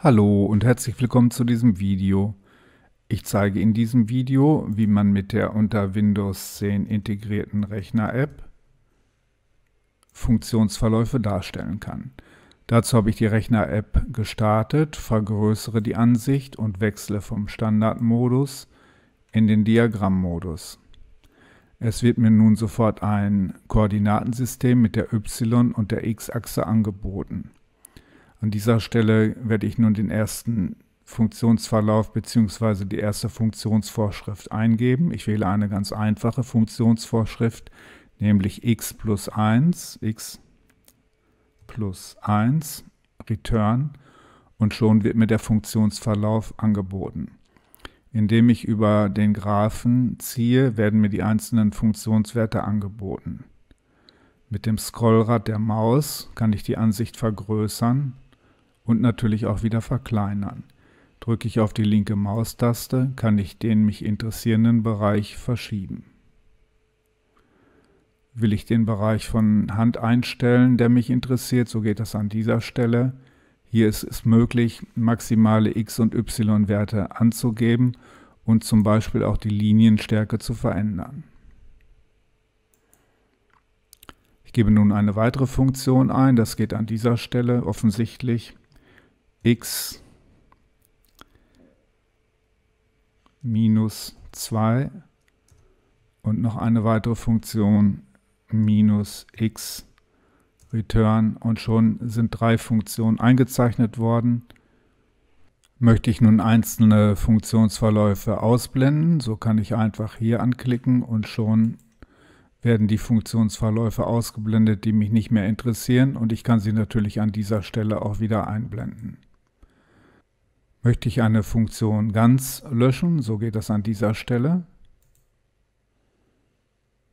Hallo und herzlich willkommen zu diesem Video. Ich zeige in diesem Video, wie man mit der unter Windows 10 integrierten Rechner-App Funktionsverläufe darstellen kann. Dazu habe ich die Rechner-App gestartet, vergrößere die Ansicht und wechsle vom Standardmodus in den Diagrammmodus. Es wird mir nun sofort ein Koordinatensystem mit der Y- und der X-Achse angeboten. An dieser Stelle werde ich nun den ersten Funktionsverlauf bzw. die erste Funktionsvorschrift eingeben. Ich wähle eine ganz einfache Funktionsvorschrift, nämlich x plus 1, x plus 1, return und schon wird mir der Funktionsverlauf angeboten. Indem ich über den Graphen ziehe, werden mir die einzelnen Funktionswerte angeboten. Mit dem Scrollrad der Maus kann ich die Ansicht vergrößern und natürlich auch wieder verkleinern. Drücke ich auf die linke Maustaste, kann ich den mich interessierenden Bereich verschieben. Will ich den Bereich von Hand einstellen, der mich interessiert, so geht das an dieser Stelle. Hier ist es möglich, maximale X- und Y-Werte anzugeben und zum Beispiel auch die Linienstärke zu verändern. Ich gebe nun eine weitere Funktion ein, das geht an dieser Stelle offensichtlich x minus 2 und noch eine weitere Funktion minus x return und schon sind drei Funktionen eingezeichnet worden. Möchte ich nun einzelne Funktionsverläufe ausblenden, so kann ich einfach hier anklicken und schon werden die Funktionsverläufe ausgeblendet, die mich nicht mehr interessieren und ich kann sie natürlich an dieser Stelle auch wieder einblenden möchte ich eine Funktion ganz löschen, so geht das an dieser Stelle.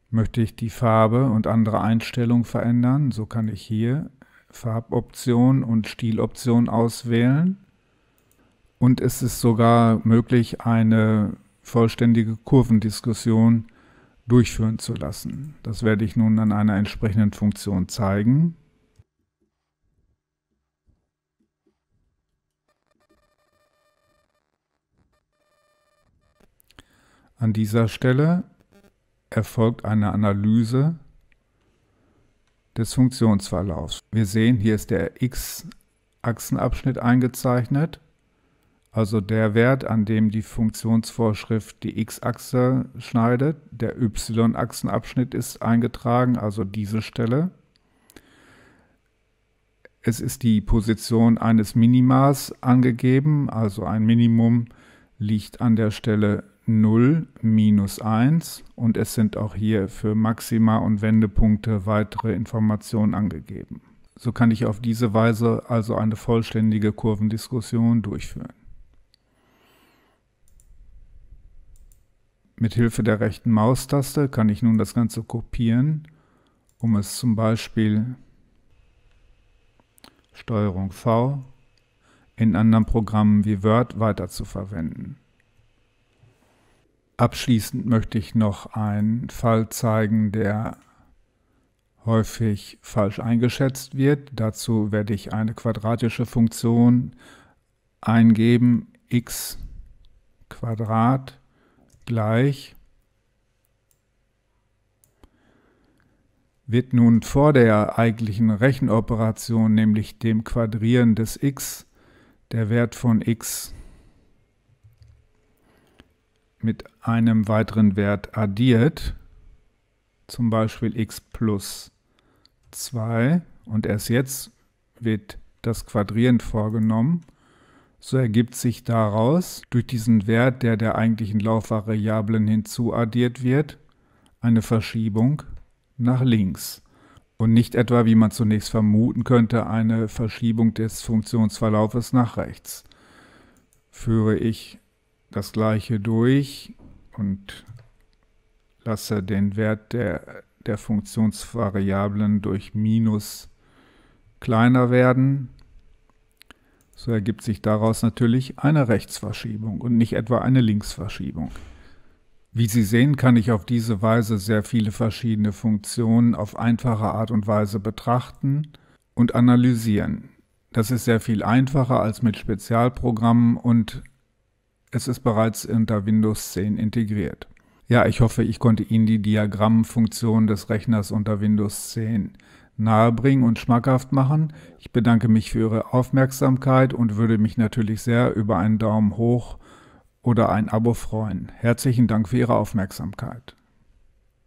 Möchte ich die Farbe und andere Einstellungen verändern, so kann ich hier Farboption und Stiloption auswählen. Und es ist sogar möglich, eine vollständige Kurvendiskussion durchführen zu lassen. Das werde ich nun an einer entsprechenden Funktion zeigen. An dieser Stelle erfolgt eine Analyse des Funktionsverlaufs. Wir sehen, hier ist der x-Achsenabschnitt eingezeichnet, also der Wert, an dem die Funktionsvorschrift die x-Achse schneidet. Der y-Achsenabschnitt ist eingetragen, also diese Stelle. Es ist die Position eines Minimas angegeben, also ein Minimum liegt an der Stelle 0 minus 1 und es sind auch hier für Maxima und Wendepunkte weitere Informationen angegeben. So kann ich auf diese Weise also eine vollständige Kurvendiskussion durchführen. Mit Hilfe der rechten Maustaste kann ich nun das Ganze kopieren, um es zum Beispiel Steuerung V in anderen Programmen wie Word weiterzuverwenden. Abschließend möchte ich noch einen Fall zeigen, der häufig falsch eingeschätzt wird. Dazu werde ich eine quadratische Funktion eingeben, x Quadrat gleich wird nun vor der eigentlichen Rechenoperation, nämlich dem Quadrieren des x, der Wert von x mit einem weiteren Wert addiert, zum Beispiel x plus 2 und erst jetzt wird das Quadrierend vorgenommen, so ergibt sich daraus durch diesen Wert, der der eigentlichen Laufvariablen hinzuaddiert wird, eine Verschiebung nach links. Und nicht etwa, wie man zunächst vermuten könnte, eine Verschiebung des Funktionsverlaufes nach rechts. Führe ich das Gleiche durch und lasse den Wert der, der Funktionsvariablen durch Minus kleiner werden. So ergibt sich daraus natürlich eine Rechtsverschiebung und nicht etwa eine Linksverschiebung. Wie Sie sehen, kann ich auf diese Weise sehr viele verschiedene Funktionen auf einfache Art und Weise betrachten und analysieren. Das ist sehr viel einfacher als mit Spezialprogrammen und es ist bereits unter Windows 10 integriert. Ja, ich hoffe, ich konnte Ihnen die Diagrammfunktion des Rechners unter Windows 10 nahebringen und schmackhaft machen. Ich bedanke mich für Ihre Aufmerksamkeit und würde mich natürlich sehr über einen Daumen hoch oder ein Abo freuen. Herzlichen Dank für Ihre Aufmerksamkeit.